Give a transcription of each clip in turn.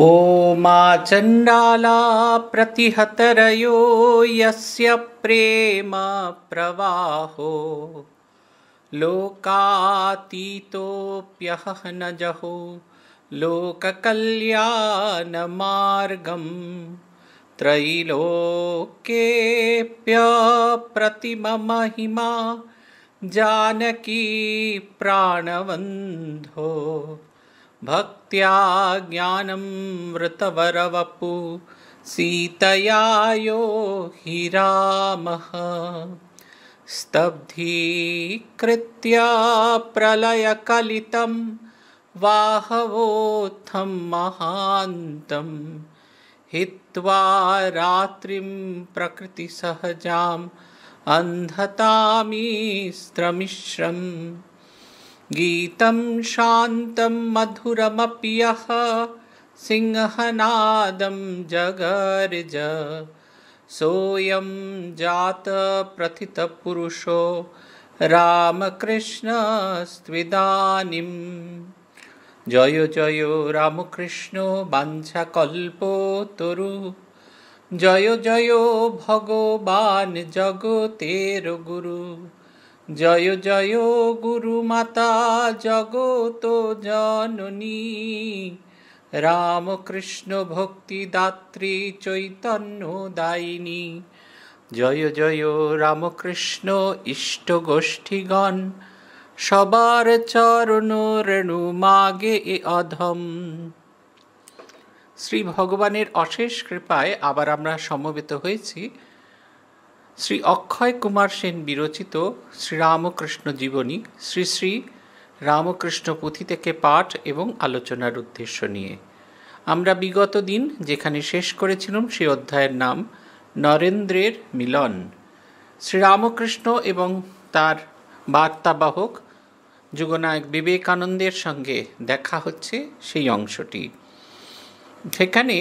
चंडाला चण्डाला प्रतिहतरयो यस्य प्रेम प्रवाहो लोकातीतोऽप्यहः न जहो लोककल्याणमार्गम् त्रैलोक्येऽप्यप्रतिममहिमा जानकी प्राणवंधो भक्त्या ज्ञानमृतवरवपु सीतया यो हि रामः स्तब्धीकृत्या प्रलयकलितं वाहवोत्थं महान्तं हित्वा रात्रिं प्रकृतिसहजाम् अन्धतामीस्त्रमिश्रम् गीतं शान्तं मधुरमपि यः सिंहनादं जगर्ज सोऽयं जातप्रथितपुरुषो रामकृष्णस्त्विदानीं जयो जयो रामकृष्णो बान्धकल्पो तुरु जयो जयो भगवान् जगोतेर्गुरु জয় জয় গুরু মাতা জগত জননী রামকৃষ্ণ ভক্তিদাত্রী চৈতন্য দায়িনী জয় জয় রামকৃষ্ণ ইষ্ট গোষ্ঠীগণ সবার চরণ রেণু মাগে এ অধম শ্রী ভগবানের অশেষ কৃপায় আবার আমরা সমবেত হয়েছি শ্রী অক্ষয় কুমার সেন বিরচিত শ্রীরামকৃষ্ণ জীবনী শ্রী শ্রী রামকৃষ্ণ পুঁথি থেকে পাঠ এবং আলোচনার উদ্দেশ্য নিয়ে আমরা বিগত দিন যেখানে শেষ করেছিলাম সে অধ্যায়ের নাম নরেন্দ্রের মিলন শ্রীরামকৃষ্ণ এবং তার বার্তাবাহক যুগনায়ক বিবেকানন্দের সঙ্গে দেখা হচ্ছে সেই অংশটি সেখানে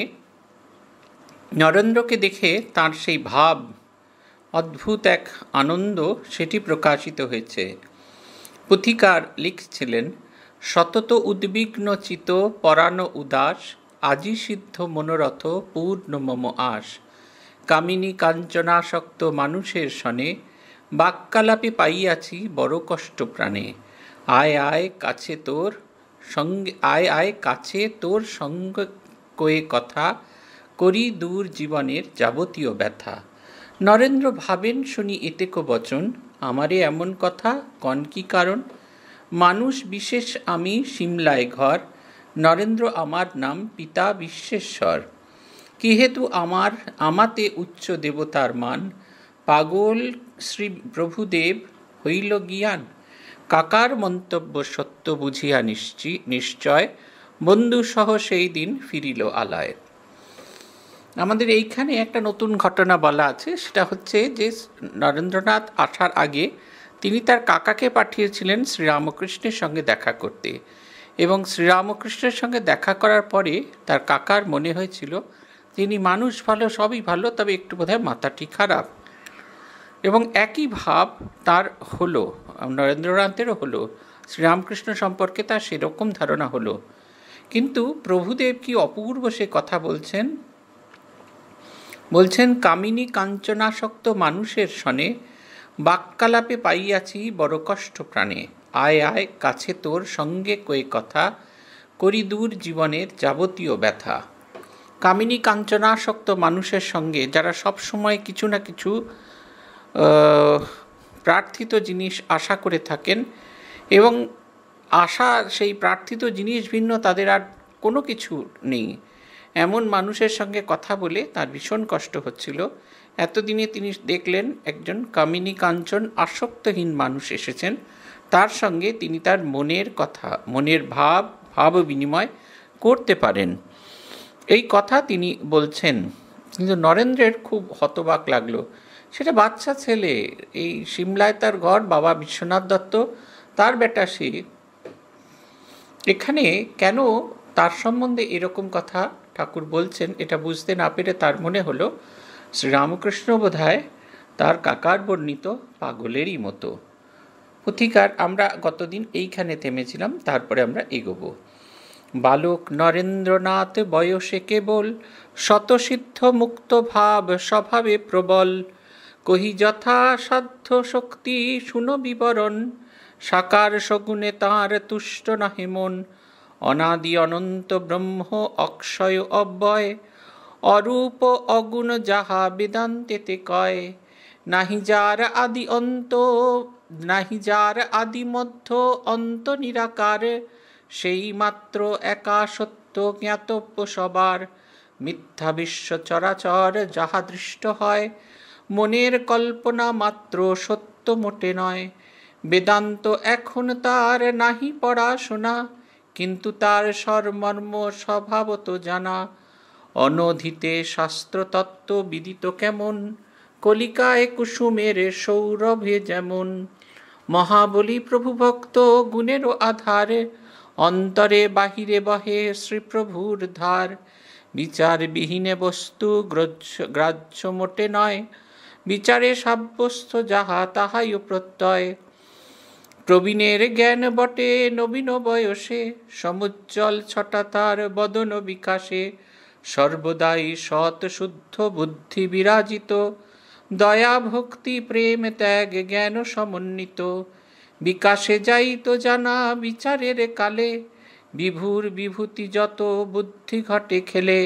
নরেন্দ্রকে দেখে তার সেই ভাব অদ্ভুত এক আনন্দ সেটি প্রকাশিত হয়েছে পুথিকার লিখছিলেন সতত উদ্বিগ্ন চিত পরাণ উদাস আজি সিদ্ধ মনোরথ পূর্ণ মম আশ কামিনী কাঞ্চনাসক্ত মানুষের সনে বাক্যালাপে পাইয়াছি বড় কষ্ট প্রাণে আয় আয় কাছে তোর সঙ্গে আয় আয় কাছে তোর সঙ্গে কয়ে কথা করি দূর জীবনের যাবতীয় ব্যথা নরেন্দ্র ভাবেন শুনি এতে কো বচন আমারে এমন কথা কন কি কারণ মানুষ বিশেষ আমি সিমলায় ঘর নরেন্দ্র আমার নাম পিতা বিশ্বেশ্বর কিহেতু আমার আমাতে উচ্চ দেবতার মান পাগল শ্রী প্রভুদেব হইল জ্ঞান কাকার মন্তব্য সত্য বুঝিয়া নিশ্চয় বন্ধুসহ সেই দিন ফিরিল আলায় আমাদের এইখানে একটা নতুন ঘটনা বলা আছে সেটা হচ্ছে যে নরেন্দ্রনাথ আসার আগে তিনি তার কাকাকে পাঠিয়েছিলেন শ্রীরামকৃষ্ণের সঙ্গে দেখা করতে এবং শ্রীরামকৃষ্ণের সঙ্গে দেখা করার পরে তার কাকার মনে হয়েছিল তিনি মানুষ ভালো সবই ভালো তবে একটু বোধহয় মাথাটি খারাপ এবং একই ভাব তার হলো নরেন্দ্রনাথেরও হলো শ্রীরামকৃষ্ণ সম্পর্কে তার সেরকম ধারণা হলো কিন্তু প্রভুদেব কি অপূর্ব সে কথা বলছেন বলছেন কামিনী কাঞ্চনাসক্ত মানুষের সনে বাক্যালাপে পাইয়াছি বড় কষ্ট প্রাণে আয় আয় কাছে তোর সঙ্গে কয়ে কথা করি দূর জীবনের যাবতীয় ব্যথা কামিনী কাঞ্চনাসক্ত মানুষের সঙ্গে যারা সবসময় কিছু না কিছু প্রার্থিত জিনিস আশা করে থাকেন এবং আশা সেই প্রার্থিত জিনিস ভিন্ন তাদের আর কোনো কিছু নেই এমন মানুষের সঙ্গে কথা বলে তার ভীষণ কষ্ট হচ্ছিল এতদিনে তিনি দেখলেন একজন কামিনী কাঞ্চন আসক্তহীন মানুষ এসেছেন তার সঙ্গে তিনি তার মনের কথা মনের ভাব ভাব বিনিময় করতে পারেন এই কথা তিনি বলছেন কিন্তু নরেন্দ্রের খুব হতবাক লাগলো সেটা বাচ্চা ছেলে এই সিমলায় তার ঘর বাবা বিশ্বনাথ দত্ত তার বেটা সে এখানে কেন তার সম্বন্ধে এরকম কথা ঠাকুর বলছেন এটা বুঝতে না পেরে তার মনে হলো শ্রীরামকৃষ্ণ বোধহয় তার কাকার বর্ণিত পাগলেরই মতো পথিকার আমরা গতদিন এইখানে থেমেছিলাম তারপরে আমরা এগোব বালক নরেন্দ্রনাথ বয়সে কেবল শতসিদ্ধ মুক্ত ভাব স্বভাবে প্রবল কহি যথাসাধ্য শক্তি শুনো বিবরণ সাকার শগুনে তাঁর তুষ্ট নহে মন অনাদি অনন্ত ব্রহ্ম অক্ষয় অব্যয় অরূপ অগুণ যাহা বেদান্তেতে কয় নাহি যার আদি অন্ত নাহি যার আদি মধ্য অন্ত নিরাকার সেই মাত্র একা সত্য জ্ঞাতব্য সবার মিথ্যা বিশ্ব চরাচর যাহা দৃষ্ট হয় মনের কল্পনা মাত্র সত্য মোটে নয় বেদান্ত এখন তার নাহি পড়াশোনা কিন্তু তার সরমর্ম স্বভাবত জানা অনধিতে শাস্ত্রতত্ত্ব বিদিত কেমন কলিকায় কুসুমের সৌরভে যেমন মহাবলী প্রভুভক্ত গুণেরও আধার অন্তরে বাহিরে বহে শ্রীপ্রভুর ধার বিচারবিহীনে বস্তু গ্রহ্য গ্রাহ্য মোটে নয় বিচারে সাব্যস্ত যাহা তাহাইও প্রত্যয় প্রবীণের জ্ঞান বটে নবীন বয়সে সমুজ্জ্বল ছটা তার বদন বিকাশে সর্বদাই সৎ শুদ্ধ বুদ্ধি বিরাজিত দয়া ভক্তি প্রেম ত্যাগ জ্ঞান সমন্বিত বিকাশে যাই তো জানা বিচারের কালে বিভুর বিভূতি যত বুদ্ধি ঘটে খেলে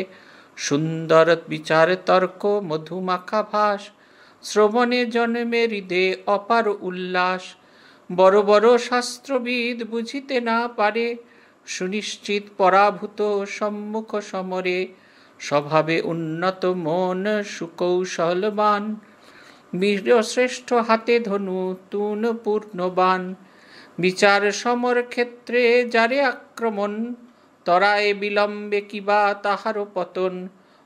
সুন্দর বিচার তর্ক মধুমাখা ভাস শ্রবণে জন্মে হৃদে অপার উল্লাস বড় বড় শাস্ত্রবিদ বুঝিতে না পারে সুনিশ্চিত পরাভূত সম্মুখ সমরে স্বভাবে উন্নত মন সুকৌশলবান বীরশ্রেষ্ঠ হাতে ধনু তুন পূর্ণবান বিচার সমর ক্ষেত্রে যারে আক্রমণ তরায় বিলম্বে কিবা তাহারও পতন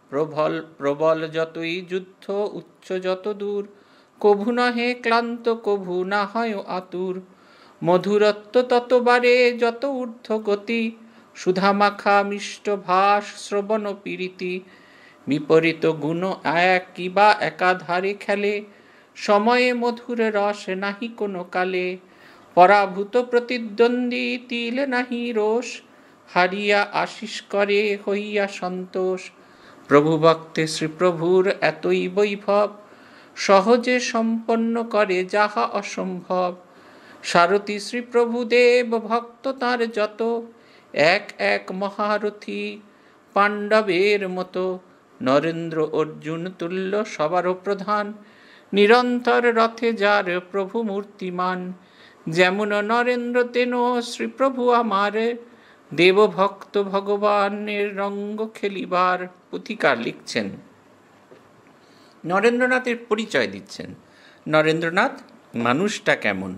প্রবল প্রবল যতই যুদ্ধ উচ্চ যত দূর কভু নহে ক্লান্ত কভু না হয় আতুর মধুরত্ব ততবারে যত ঊর্ধ্ব গতি সুধামাখা মিষ্ট ভাস শ্রবণ পীড়িতি বিপরীত গুণ এক বা একাধারে খেলে সময়ে মধুর রস নাহি কোনো কালে পরাভূত প্রতিদ্বন্দ্বী তিল নাহি রোষ হারিয়া আশিস করে হইয়া সন্তোষ প্রভু ভক্তে শ্রীপ্রভুর এতই বৈভব সহজে সম্পন্ন করে যাহা অসম্ভব সারথী শ্রীপ্রভুদেব ভক্ত তাঁর যত এক এক মহারথী পাণ্ডবের মতো নরেন্দ্র অর্জুন তুল্য সবারও প্রধান নিরন্তর রথে যার প্রভু মূর্তিমান যেমন নরেন্দ্র তেন শ্রীপ্রভু আমার দেবভক্ত ভগবানের রঙ্গ খেলিবার পুথিকার লিখছেন নরেন্দ্রনাথের পরিচয় দিচ্ছেন নরেন্দ্রনাথ মানুষটা কেমন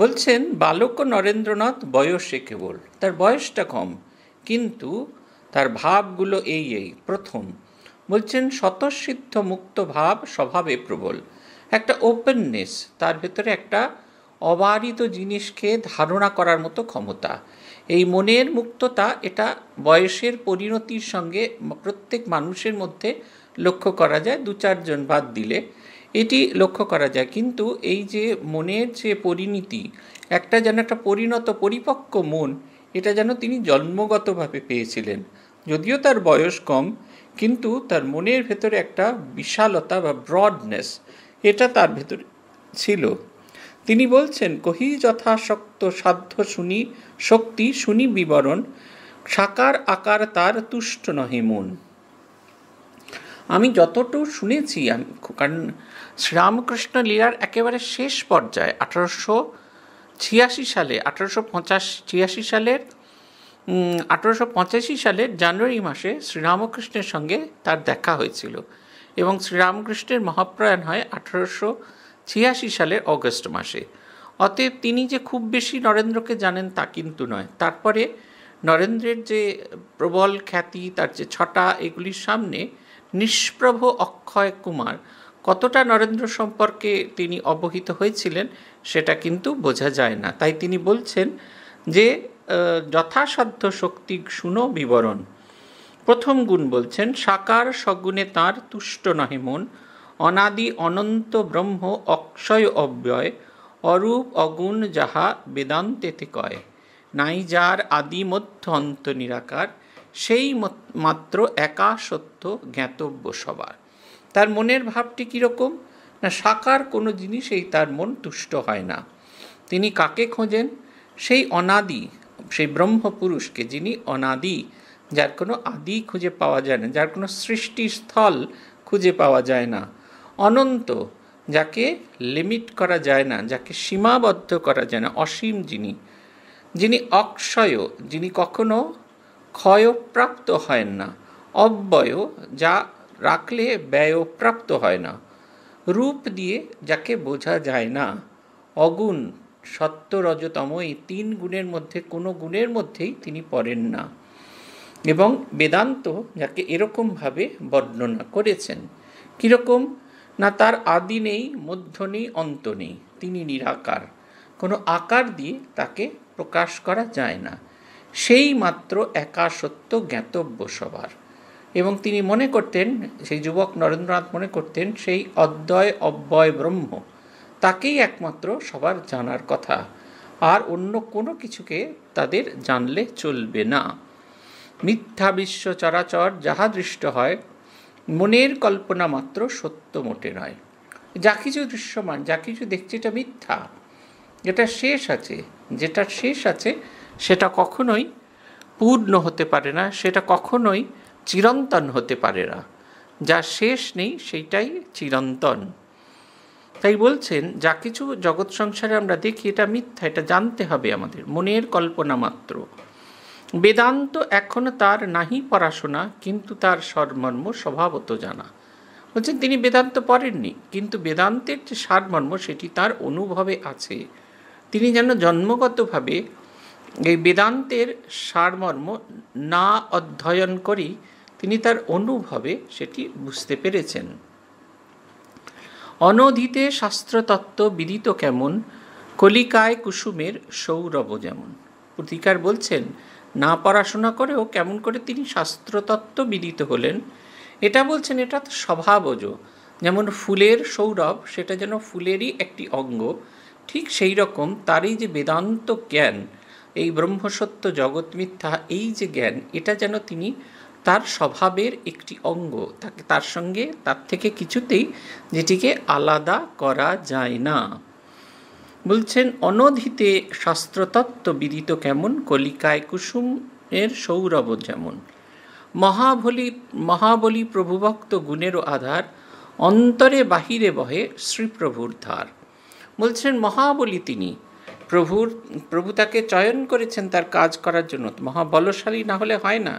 বলছেন বালক নরেন্দ্রনাথ বয়সে কেবল তার বয়সটা কম কিন্তু তার ভাবগুলো এই এই প্রথম বলছেন স্বতঃসিদ্ধ মুক্ত ভাব স্বভাবে প্রবল একটা ওপেননেস তার ভেতরে একটা অবারিত জিনিসকে ধারণা করার মতো ক্ষমতা এই মনের মুক্ততা এটা বয়সের পরিণতির সঙ্গে প্রত্যেক মানুষের মধ্যে লক্ষ্য করা যায় দু চারজন বাদ দিলে এটি লক্ষ্য করা যায় কিন্তু এই যে মনের যে পরিণতি একটা যেন একটা পরিণত পরিপক্ক মন এটা যেন তিনি জন্মগতভাবে পেয়েছিলেন যদিও তার বয়স কম কিন্তু তার মনের ভেতরে একটা বিশালতা বা ব্রডনেস এটা তার ভেতরে ছিল তিনি বলছেন কহি যথাশক্ত সাধ্য শুনি শক্তি শুনি বিবরণ সাকার আকার তার তুষ্ট নহে মন আমি যতটুকু শুনেছি আমি কারণ শ্রীরামকৃষ্ণ লীলার একেবারে শেষ পর্যায়ে আঠারোশো ছিয়াশি সালে আঠারোশো পঁচাশি ছিয়াশি সালের আঠারোশো পঁচাশি সালের জানুয়ারি মাসে শ্রীরামকৃষ্ণের সঙ্গে তার দেখা হয়েছিল এবং শ্রীরামকৃষ্ণের মহাপ্রয়াণ হয় আঠারোশো ছিয়াশি সালের অগস্ট মাসে অতএব তিনি যে খুব বেশি নরেন্দ্রকে জানেন তা কিন্তু নয় তারপরে নরেন্দ্রের যে প্রবল খ্যাতি তার যে ছটা এগুলির সামনে নিষ্প্রভ অক্ষয় কুমার কতটা নরেন্দ্র সম্পর্কে তিনি অবহিত হয়েছিলেন সেটা কিন্তু বোঝা যায় না তাই তিনি বলছেন যে যথাসাধ্য শক্তি শুনো বিবরণ প্রথম গুণ বলছেন সাকার সগুণে তাঁর তুষ্ট নহে মন অনাদি অনন্ত ব্রহ্ম অক্ষয় অব্যয় অরূপ অগুণ যাহা বেদান্তেতে কয় নাই যার আদি মধ্য অন্ত নিরাকার সেই মাত্র একা সত্য জ্ঞাতব্য সবার তার মনের ভাবটি কীরকম না সাকার কোনো জিনিসেই তার মন তুষ্ট হয় না তিনি কাকে খোঁজেন সেই অনাদি সেই ব্রহ্মপুরুষকে যিনি অনাদি যার কোনো আদি খুঁজে পাওয়া যায় না যার কোনো সৃষ্টিস্থল খুঁজে পাওয়া যায় না অনন্ত যাকে লিমিট করা যায় না যাকে সীমাবদ্ধ করা যায় না অসীম যিনি যিনি অক্ষয় যিনি কখনো ক্ষয়প্রাপ্ত হয় না অব্যয় যা রাখলে ব্যয়প্রাপ্ত হয় না রূপ দিয়ে যাকে বোঝা যায় না অগুণ সত্য রজতম এই তিন গুণের মধ্যে কোনো গুণের মধ্যেই তিনি পড়েন না এবং বেদান্ত যাকে এরকমভাবে বর্ণনা করেছেন কীরকম না তার আদি নেই মধ্য নেই অন্ত নেই তিনি নিরাকার কোনো আকার দিয়ে তাকে প্রকাশ করা যায় না সেই মাত্র একা সত্য জ্ঞাতব্য সবার এবং তিনি মনে করতেন সেই যুবক নরেন্দ্রনাথ মনে করতেন সেই অদ্বয় অব্যয় ব্রহ্ম তাকেই একমাত্র সবার জানার কথা আর অন্য কোনো কিছুকে তাদের জানলে চলবে না মিথ্যা বিশ্ব চরাচর যাহা দৃষ্ট হয় মনের কল্পনা মাত্র সত্য মোটে নয় যা কিছু দৃশ্যমান যা কিছু দেখছি এটা মিথ্যা যেটা শেষ আছে যেটা শেষ আছে সেটা কখনোই পূর্ণ হতে পারে না সেটা কখনোই চিরন্তন হতে পারে না যা শেষ নেই সেইটাই চিরন্তন তাই বলছেন যা কিছু জগৎ সংসারে আমরা দেখি এটা মিথ্যা এটা জানতে হবে আমাদের মনের কল্পনা মাত্র বেদান্ত এখন তার নাহি পড়াশোনা কিন্তু তার সরমর্ম স্বভাবত জানা বলছেন তিনি বেদান্ত পড়েননি কিন্তু বেদান্তের যে সারমর্ম সেটি তার অনুভবে আছে তিনি যেন জন্মগতভাবে এই বেদান্তের সারমর্ম না অধ্যয়ন করি তিনি তার অনুভবে সেটি বুঝতে পেরেছেন অনধিতে শাস্ত্রতত্ত্ব বিদিত কেমন কলিকায় কুসুমের সৌরভ যেমন প্রতিকার বলছেন না পড়াশোনা করেও কেমন করে তিনি শাস্ত্রতত্ত্ব বিদিত হলেন এটা বলছেন এটা স্বভাবজ যেমন ফুলের সৌরভ সেটা যেন ফুলেরই একটি অঙ্গ ঠিক সেই রকম তারই যে বেদান্ত জ্ঞান এই ব্রহ্মসত্য জগৎ মিথ্যা এই যে জ্ঞান এটা যেন তিনি তার স্বভাবের একটি অঙ্গ তাকে তার সঙ্গে তার থেকে কিছুতেই যেটিকে আলাদা করা যায় না বলছেন অনধিতে শাস্ত্রতত্ত্ব বিদিত কেমন কলিকায় কুসুম এর সৌরভ যেমন মহাবলি মহাবলী প্রভুভক্ত গুণেরও আধার অন্তরে বাহিরে বহে শ্রীপ্রভুর ধার বলছেন মহাবলী তিনি প্রভুর প্রভু তাকে চয়ন করেছেন তার কাজ করার জন্য মহাবলশালী না হলে হয় না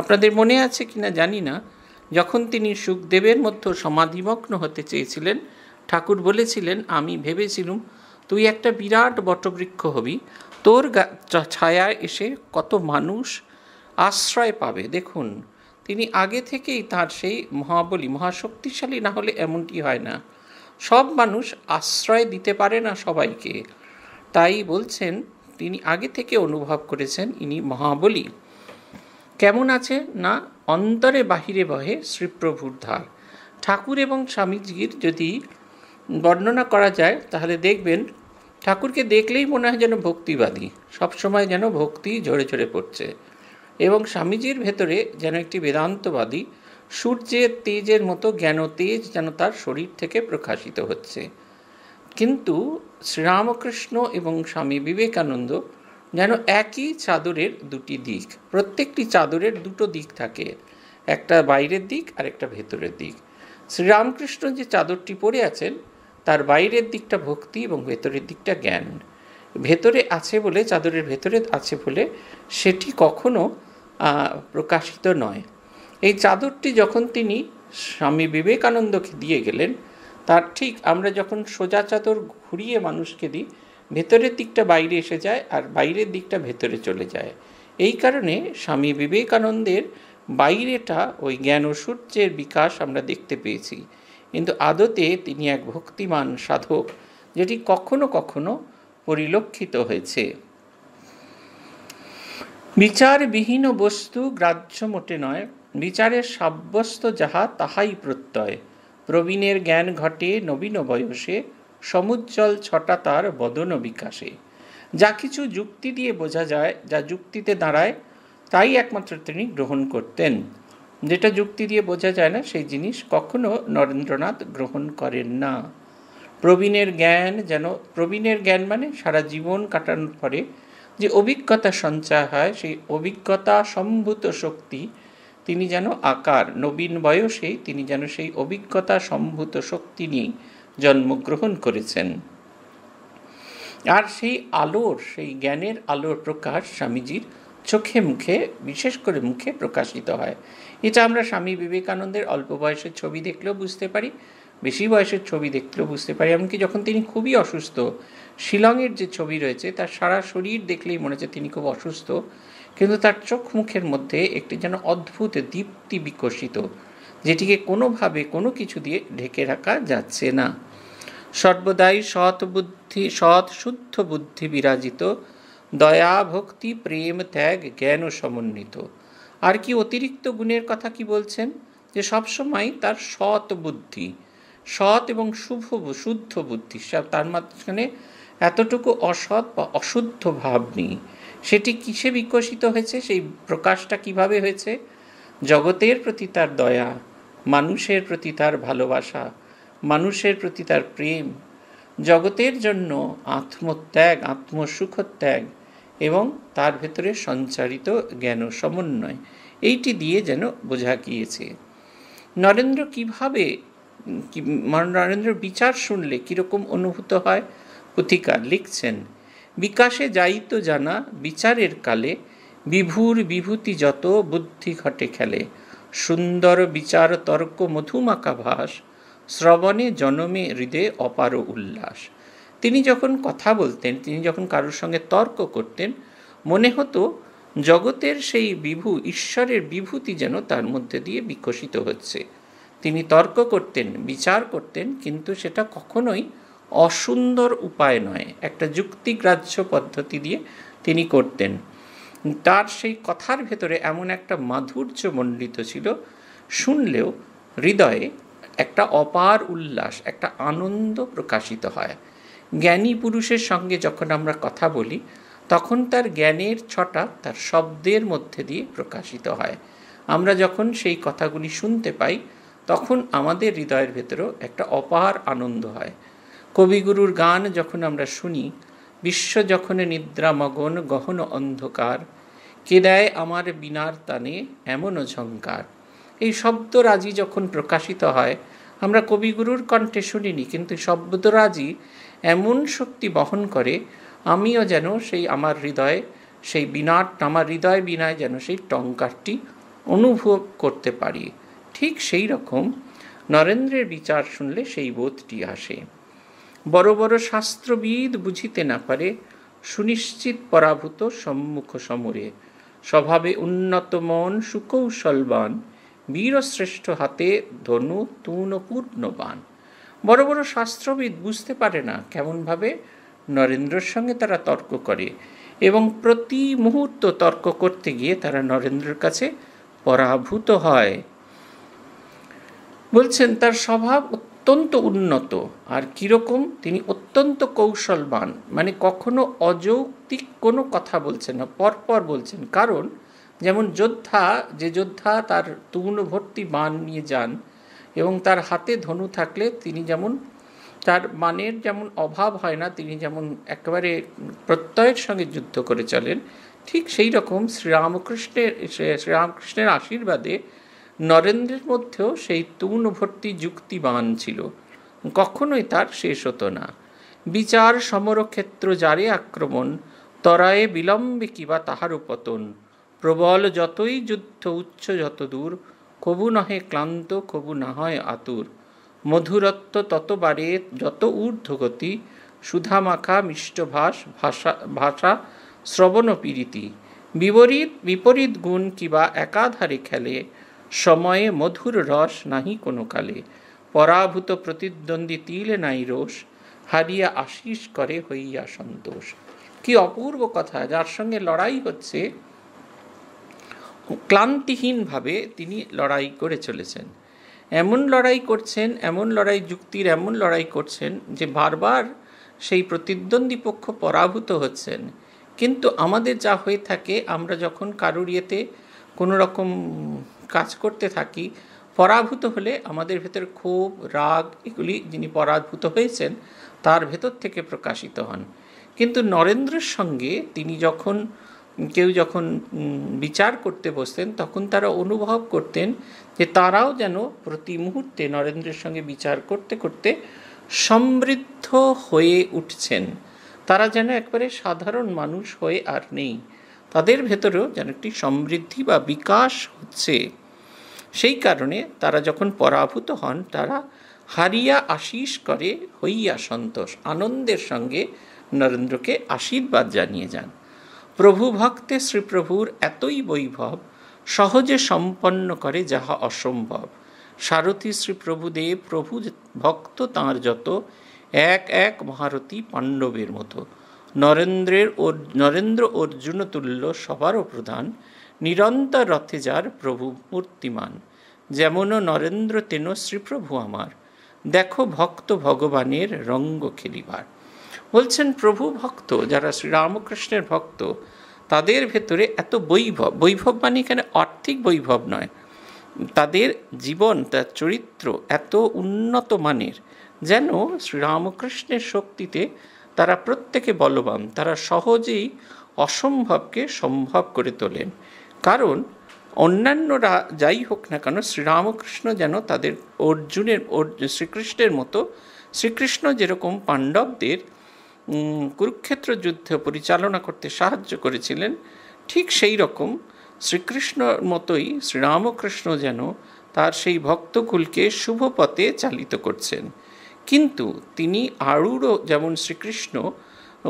আপনাদের মনে আছে কিনা জানি না যখন তিনি সুখদেবের মধ্যে সমাধিমগ্ন হতে চেয়েছিলেন ঠাকুর বলেছিলেন আমি ভেবেছিলুম তুই একটা বিরাট বটবৃক্ষ হবি তোর ছায়ায় এসে কত মানুষ আশ্রয় পাবে দেখুন তিনি আগে থেকেই তার সেই মহাবলী মহাশক্তিশালী না হলে এমনটি হয় না সব মানুষ আশ্রয় দিতে পারে না সবাইকে তাই বলছেন তিনি আগে থেকে অনুভব করেছেন ইনি মহাবলী কেমন আছে না অন্তরে বাহিরে বহে শ্রীপ্রভুর ধার ঠাকুর এবং স্বামীজির যদি বর্ণনা করা যায় তাহলে দেখবেন ঠাকুরকে দেখলেই মনে হয় যেন ভক্তিবাদী সবসময় যেন ভক্তি ঝরে ঝরে পড়ছে এবং স্বামীজির ভেতরে যেন একটি বেদান্তবাদী সূর্যের তেজের মতো জ্ঞান তেজ যেন তার শরীর থেকে প্রকাশিত হচ্ছে কিন্তু শ্রীরামকৃষ্ণ এবং স্বামী বিবেকানন্দ যেন একই চাদরের দুটি দিক প্রত্যেকটি চাদরের দুটো দিক থাকে একটা বাইরের দিক আর একটা ভেতরের দিক শ্রীরামকৃষ্ণ যে চাদরটি পরে আছেন তার বাইরের দিকটা ভক্তি এবং ভেতরের দিকটা জ্ঞান ভেতরে আছে বলে চাদরের ভেতরে আছে বলে সেটি কখনো প্রকাশিত নয় এই চাদরটি যখন তিনি স্বামী বিবেকানন্দকে দিয়ে গেলেন তার ঠিক আমরা যখন সোজা চাদর ঘুরিয়ে মানুষকে দিই ভেতরের দিকটা বাইরে এসে যায় আর বাইরের দিকটা ভেতরে চলে যায় এই কারণে স্বামী বিবেকানন্দের বাইরেটা ওই জ্ঞান ও সূর্যের বিকাশ আমরা দেখতে পেয়েছি কিন্তু আদতে তিনি এক ভক্তিমান সাধক যেটি কখনো কখনো পরিলক্ষিত হয়েছে বিচারবিহীন বস্তু গ্রাহ্য মোটে নয় বিচারের সাব্যস্ত যাহা তাহাই প্রত্যয় প্রবীণের জ্ঞান ঘটে নবীন বয়সে সমুজ্জ্বল ছটা তার বদন বিকাশে যা কিছু যুক্তি দিয়ে বোঝা যায় যা যুক্তিতে দাঁড়ায় তাই একমাত্র তিনি গ্রহণ করতেন যেটা যুক্তি দিয়ে বোঝা যায় না সেই জিনিস কখনো নরেন্দ্রনাথ গ্রহণ করেন না প্রবীণের জ্ঞান যেন প্রবীণের জ্ঞান মানে সারা জীবন কাটানোর পরে যে অভিজ্ঞতা সঞ্চয় হয় সেই অভিজ্ঞতা সম্ভূত শক্তি তিনি যেন আকার নবীন বয়সে তিনি যেন সেই অভিজ্ঞতা সম্ভূত শক্তি নিয়ে জন্মগ্রহণ করেছেন আর সেই আলোর সেই জ্ঞানের আলোর প্রকাশ স্বামীজির চোখে মুখে বিশেষ করে মুখে প্রকাশিত হয় এটা আমরা স্বামী বিবেকানন্দের অল্প বয়সের ছবি দেখলেও বুঝতে পারি বেশি বয়সের ছবি দেখলেও বুঝতে পারি এমনকি যখন তিনি খুবই অসুস্থ শিলংয়ের যে ছবি রয়েছে তার সারা শরীর দেখলেই মনে হচ্ছে তিনি খুব অসুস্থ কিন্তু তার চোখ মুখের মধ্যে একটি যেন অদ্ভুত দীপ্তি বিকশিত যেটিকে কোনোভাবে কোনো কিছু দিয়ে ঢেকে রাখা যাচ্ছে না সর্বদাই সৎ বুদ্ধি সৎ শুদ্ধ বুদ্ধি বিরাজিত দয়া ভক্তি প্রেম ত্যাগ জ্ঞান সমন্বিত আর কি অতিরিক্ত গুণের কথা কি বলছেন যে সবসময় তার সৎ বুদ্ধি সৎ এবং শুভ শুদ্ধ বুদ্ধি তার মাঝখানে এতটুকু অসৎ বা অশুদ্ধ ভাব নেই সেটি কিসে বিকশিত হয়েছে সেই প্রকাশটা কিভাবে হয়েছে জগতের প্রতি তার দয়া মানুষের প্রতি তার ভালোবাসা মানুষের প্রতি তার প্রেম জগতের জন্য আত্মত্যাগ আত্মসুখত্যাগ এবং তার ভেতরে সঞ্চারিত জ্ঞান সমন্বয় এইটি দিয়ে যেন বোঝা গিয়েছে নরেন্দ্র কিভাবে নরেন্দ্র বিচার শুনলে কীরকম অনুভূত হয় পথিকার লিখছেন বিকাশে যাইত জানা বিচারের কালে বিভুর বিভূতি যত বুদ্ধি ঘটে খেলে সুন্দর বিচার তর্ক মধুমাকা ভাস শ্রবণে জনমে হৃদয়ে অপার উল্লাস তিনি যখন কথা বলতেন তিনি যখন কারোর সঙ্গে তর্ক করতেন মনে হতো জগতের সেই বিভু ঈশ্বরের বিভূতি যেন তার মধ্যে দিয়ে বিকশিত হচ্ছে তিনি তর্ক করতেন বিচার করতেন কিন্তু সেটা কখনোই অসুন্দর উপায় নয় একটা যুক্তিগ্রাহ্য পদ্ধতি দিয়ে তিনি করতেন তার সেই কথার ভেতরে এমন একটা মাধুর্য মণ্ডিত ছিল শুনলেও হৃদয়ে একটা অপার উল্লাস একটা আনন্দ প্রকাশিত হয় জ্ঞানী পুরুষের সঙ্গে যখন আমরা কথা বলি তখন তার জ্ঞানের ছটা তার শব্দের মধ্যে দিয়ে প্রকাশিত হয় আমরা যখন সেই কথাগুলি শুনতে পাই তখন আমাদের হৃদয়ের ভেতরেও একটা অপার আনন্দ হয় কবিগুরুর গান যখন আমরা শুনি বিশ্ব যখন নিদ্রামগন গহন অন্ধকার কে দেয় আমার বিনার তানে এমনও ঝঙ্কার এই শব্দরাজি যখন প্রকাশিত হয় আমরা কবিগুরুর কণ্ঠে শুনিনি কিন্তু শব্দরাজি এমন শক্তি বহন করে আমিও যেন সেই আমার হৃদয়ে সেই বিনাট আমার হৃদয় বিনায় যেন সেই টঙ্কারটি অনুভব করতে পারি ঠিক সেই রকম নরেন্দ্রের বিচার শুনলে সেই বোধটি আসে বড় বড় শাস্ত্রবিদ বুঝিতে না পারে সুনিশ্চিত পরাভূত সম্মুখ সমরে স্বভাবে উন্নত মন সুকৌশলবান বীরশ্রেষ্ঠ হাতে ধনু তুন পূর্ণবান বড় বড় শাস্ত্রবিদ বুঝতে পারে না কেমনভাবে নরেন্দ্রর সঙ্গে তারা তর্ক করে এবং প্রতি মুহূর্ত তর্ক করতে গিয়ে তারা নরেন্দ্রর কাছে পরাভূত হয় বলছেন তার স্বভাব অত্যন্ত উন্নত আর কীরকম তিনি অত্যন্ত কৌশলবান মানে কখনো অযৌক্তিক কোনো কথা বলছেন না পরপর বলছেন কারণ যেমন যোদ্ধা যে যোদ্ধা তার তুণ ভর্তি বান নিয়ে যান এবং তার হাতে ধনু থাকলে তিনি যেমন তার মানের যেমন অভাব হয় না তিনি যেমন একেবারে প্রত্যয়ের সঙ্গে যুদ্ধ করে চলেন ঠিক সেই রকম শ্রীরামকৃষ্ণের শ্রীরামকৃষ্ণের আশীর্বাদে নরেন্দ্রের মধ্যেও সেই তুন ভর্তি যুক্তিবান ছিল কখনোই তার শেষ হতো না বিচার সমরক্ষেত্র যারে আক্রমণ তরায়ে বিলম্বে কিবা তাহার উপতন প্রবল যতই যুদ্ধ উচ্চ যত দূর কবু নহে ক্লান্ত কবু না হয় আতুর মধুরত্ব ততবারে যত ঊর্ধ্বগতি সুধামাখা মিষ্টভাস ভাষা ভাষা শ্রবণ পীড়িতি বিপরীত বিপরীত গুণ কিবা একাধারে খেলে সময়ে মধুর রস নাহি কোনো কালে পরাভূত প্রতিদ্বন্দ্বী তিল নাই রোষ হারিয়া আশিস করে হইয়া সন্তোষ কি অপূর্ব কথা যার সঙ্গে লড়াই হচ্ছে ক্লান্তিহীনভাবে তিনি লড়াই করে চলেছেন এমন লড়াই করছেন এমন লড়াই যুক্তির এমন লড়াই করছেন যে বারবার সেই প্রতিদ্বন্দ্বী পক্ষ পরাভূত হচ্ছেন কিন্তু আমাদের যা হয়ে থাকে আমরা যখন কারুর ইয়েতে কোনো রকম কাজ করতে থাকি পরাভূত হলে আমাদের ভেতর ক্ষোভ রাগ এগুলি যিনি পরাভূত হয়েছেন তার ভেতর থেকে প্রকাশিত হন কিন্তু নরেন্দ্রের সঙ্গে তিনি যখন কেউ যখন বিচার করতে বসতেন তখন তারা অনুভব করতেন যে তারাও যেন প্রতি মুহূর্তে নরেন্দ্রের সঙ্গে বিচার করতে করতে সমৃদ্ধ হয়ে উঠছেন তারা যেন একবারে সাধারণ মানুষ হয়ে আর নেই তাদের ভেতরেও যেন একটি সমৃদ্ধি বা বিকাশ হচ্ছে সেই কারণে তারা যখন পরাভূত হন তারা হারিয়া আশিস করে হইয়া সন্তোষ আনন্দের সঙ্গে নরেন্দ্রকে আশীর্বাদ জানিয়ে যান প্রভু ভক্তে শ্রীপ্রভুর এতই বৈভব সহজে সম্পন্ন করে যাহা অসম্ভব সারথী শ্রীপ্রভুদেব প্রভু ভক্ত তাঁর যত এক এক মহারথী পাণ্ডবের মতো নরেন্দ্রের নরেন্দ্র অর্জুন তুল্য সবারও প্রধান নিরন্তর রথে যার প্রভু মূর্তিমান যেমনও নরেন্দ্র তেন শ্রীপ্রভু আমার দেখো ভক্ত ভগবানের রঙ্গ খেলিবার বলছেন প্রভু ভক্ত যারা শ্রীরামকৃষ্ণের ভক্ত তাদের ভেতরে এত বৈভব বৈভব মানে এখানে আর্থিক বৈভব নয় তাদের জীবন তার চরিত্র এত উন্নত মানের যেন শ্রীরামকৃষ্ণের শক্তিতে তারা প্রত্যেকে বলবান তারা সহজেই অসম্ভবকে সম্ভব করে তোলেন কারণ অন্যান্যরা যাই হোক না কেন শ্রীরামকৃষ্ণ যেন তাদের অর্জুনের শ্রীকৃষ্ণের মতো শ্রীকৃষ্ণ যেরকম পাণ্ডবদের কুরুক্ষেত্র যুদ্ধ পরিচালনা করতে সাহায্য করেছিলেন ঠিক সেই রকম শ্রীকৃষ্ণর মতোই শ্রীরামকৃষ্ণ যেন তার সেই ভক্তকুলকে শুভ পথে চালিত করছেন কিন্তু তিনি আরূঢ় যেমন শ্রীকৃষ্ণ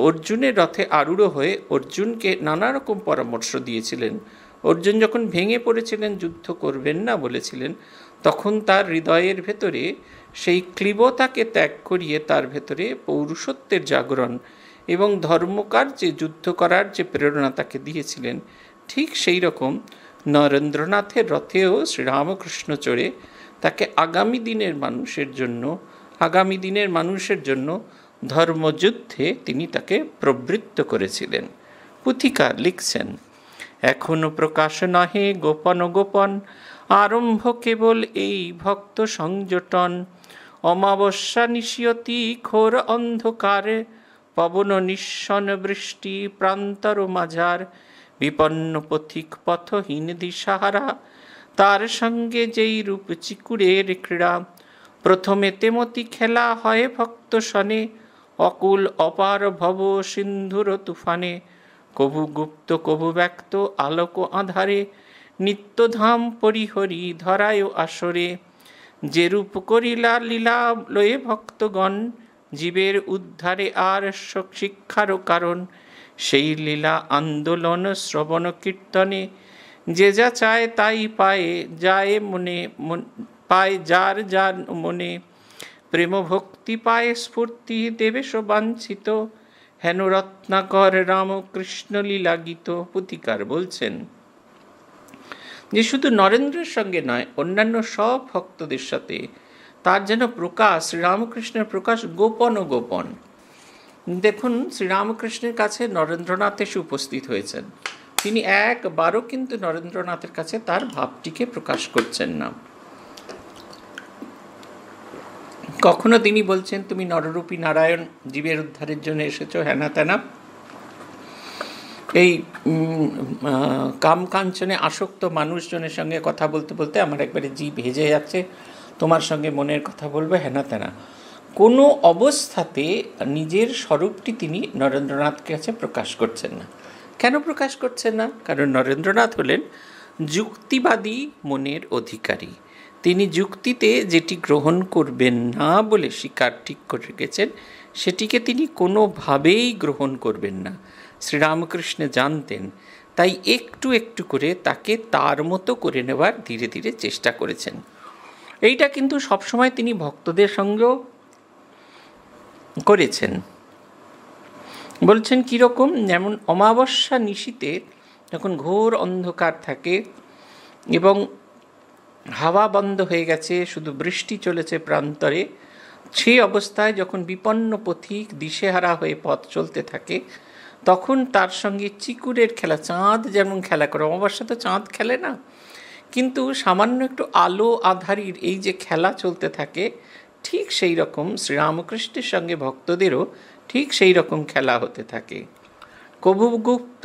অর্জুনের রথে আরূঢ় হয়ে অর্জুনকে নানা রকম পরামর্শ দিয়েছিলেন অর্জুন যখন ভেঙে পড়েছিলেন যুদ্ধ করবেন না বলেছিলেন তখন তার হৃদয়ের ভেতরে সেই ক্লিবতাকে ত্যাগ করিয়ে তার ভেতরে পৌরুষত্বের জাগরণ এবং ধর্মকার্যে যুদ্ধ করার যে প্রেরণা তাকে দিয়েছিলেন ঠিক সেই রকম নরেন্দ্রনাথের রথেও শ্রীরামকৃষ্ণ চড়ে তাকে আগামী দিনের মানুষের জন্য আগামী দিনের মানুষের জন্য ধর্মযুদ্ধে তিনি তাকে প্রবৃত্ত করেছিলেন পুথিকা লিখছেন এখনো প্রকাশ নহে গোপন গোপন আরম্ভ কেবল এই ভক্ত সংযটন অমাবস্যা নিশিয়তি খোর অন্ধকারে পবন নিঃসন বৃষ্টি প্রান্তর মাঝার বিপন্ন পথিক পথহীন দিশাহারা তার সঙ্গে যেই রূপ চিকুড়ের ক্রীড়া প্রথমে তেমতি খেলা হয় ভক্ত সনে অকুল অপার ভব সিন্ধুর তুফানে কবু গুপ্ত কবু ব্যক্ত আলোক আধারে নিত্যধাম পরিহরি ধরায় আসরে রূপ করিলা লীলা লয়ে ভক্তগণ জীবের উদ্ধারে আর শিক্ষারও কারণ সেই লীলা আন্দোলন শ্রবণ কীর্তনে যে যা চায় তাই পায় যায় মনে পায় যার যার মনে প্রেম ভক্তি পায় স্ফূর্তি দেবেশ বাঞ্ছিত হেন রত্নাকর রামকৃষ্ণ লীলা গীত পুতিকার বলছেন যে শুধু নরেন্দ্রের সঙ্গে নয় অন্যান্য সব ভক্তদের সাথে তার যেন প্রকাশ শ্রীরামকৃষ্ণের প্রকাশ গোপন ও গোপন দেখুন শ্রীরামকৃষ্ণের কাছে নরেন্দ্রনাথ এসে উপস্থিত হয়েছেন তিনি একবারও কিন্তু নরেন্দ্রনাথের কাছে তার ভাবটিকে প্রকাশ করছেন না কখনো তিনি বলছেন তুমি নররূপী নারায়ণ জীবের উদ্ধারের জন্য এসেছো হ্যানা তেনা এই কাম কাঞ্চনে আসক্ত মানুষজনের সঙ্গে কথা বলতে বলতে আমার একবারে জীব ভেজে যাচ্ছে তোমার সঙ্গে মনের কথা বলবো হেনা তেনা কোনো অবস্থাতে নিজের স্বরূপটি তিনি নরেন্দ্রনাথকে কাছে প্রকাশ করছেন না কেন প্রকাশ করছেন না কারণ নরেন্দ্রনাথ হলেন যুক্তিবাদী মনের অধিকারী তিনি যুক্তিতে যেটি গ্রহণ করবেন না বলে স্বীকার ঠিক করে রেখেছেন সেটিকে তিনি কোনোভাবেই গ্রহণ করবেন না শ্রীরামকৃষ্ণ জানতেন তাই একটু একটু করে তাকে তার মতো করে নেবার ধীরে ধীরে চেষ্টা করেছেন এইটা কিন্তু সবসময় তিনি ভক্তদের সঙ্গেও করেছেন বলছেন কীরকম যেমন অমাবস্যা নিশীতে যখন ঘোর অন্ধকার থাকে এবং হাওয়া বন্ধ হয়ে গেছে শুধু বৃষ্টি চলেছে প্রান্তরে সেই অবস্থায় যখন বিপন্ন পথিক দিশেহারা হয়ে পথ চলতে থাকে তখন তার সঙ্গে চিকুরের খেলা চাঁদ যেমন খেলা করে অমাবস্যা তো চাঁদ খেলে না কিন্তু সামান্য একটু আলো আধারির এই যে খেলা চলতে থাকে ঠিক সেই রকম শ্রীরামকৃষ্ণের সঙ্গে ভক্তদেরও ঠিক সেই রকম খেলা হতে থাকে কভুগুপ্ত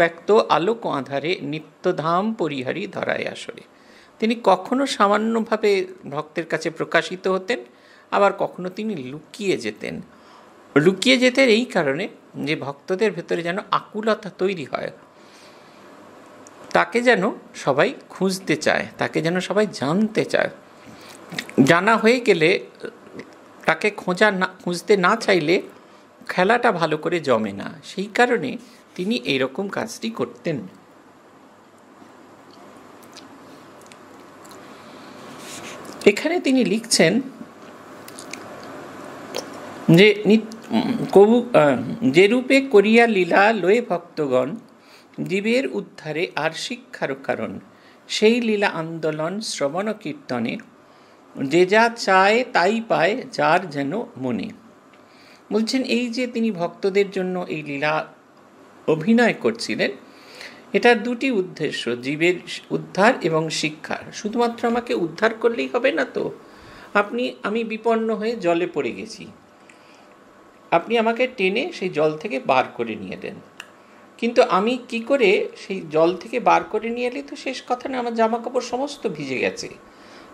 ব্যক্ত আলোক আধারে নিত্যধাম পরিহারি ধরায় আসরে তিনি কখনো সামান্যভাবে ভক্তের কাছে প্রকাশিত হতেন আবার কখনো তিনি লুকিয়ে যেতেন লুকিয়ে যেতেন এই কারণে যে ভক্তদের ভেতরে যেন আকুলতা তৈরি হয় তাকে যেন সবাই খুঁজতে চায় তাকে যেন সবাই জানতে চায় জানা হয়ে গেলে তাকে খোঁজা না খুঁজতে না চাইলে খেলাটা ভালো করে জমে না সেই কারণে তিনি এইরকম কাজটি করতেন এখানে তিনি লিখছেন যে নিত্য কবু যেরূপে করিয়া লীলা লয়ে ভক্তগণ জীবের উদ্ধারে আর শিক্ষার কারণ সেই লীলা আন্দোলন শ্রবণ কীর্তনে যে যা চায় তাই পায় যার যেন মনে বলছেন এই যে তিনি ভক্তদের জন্য এই লীলা অভিনয় করছিলেন এটার দুটি উদ্দেশ্য জীবের উদ্ধার এবং শিক্ষা শুধুমাত্র আমাকে উদ্ধার করলেই হবে না তো আপনি আমি বিপন্ন হয়ে জলে পড়ে গেছি আপনি আমাকে টেনে সেই জল থেকে বার করে নিয়ে দেন কিন্তু আমি কি করে সেই জল থেকে বার করে নিয়ে এলে তো শেষ কথা না আমার জামা কাপড় সমস্ত ভিজে গেছে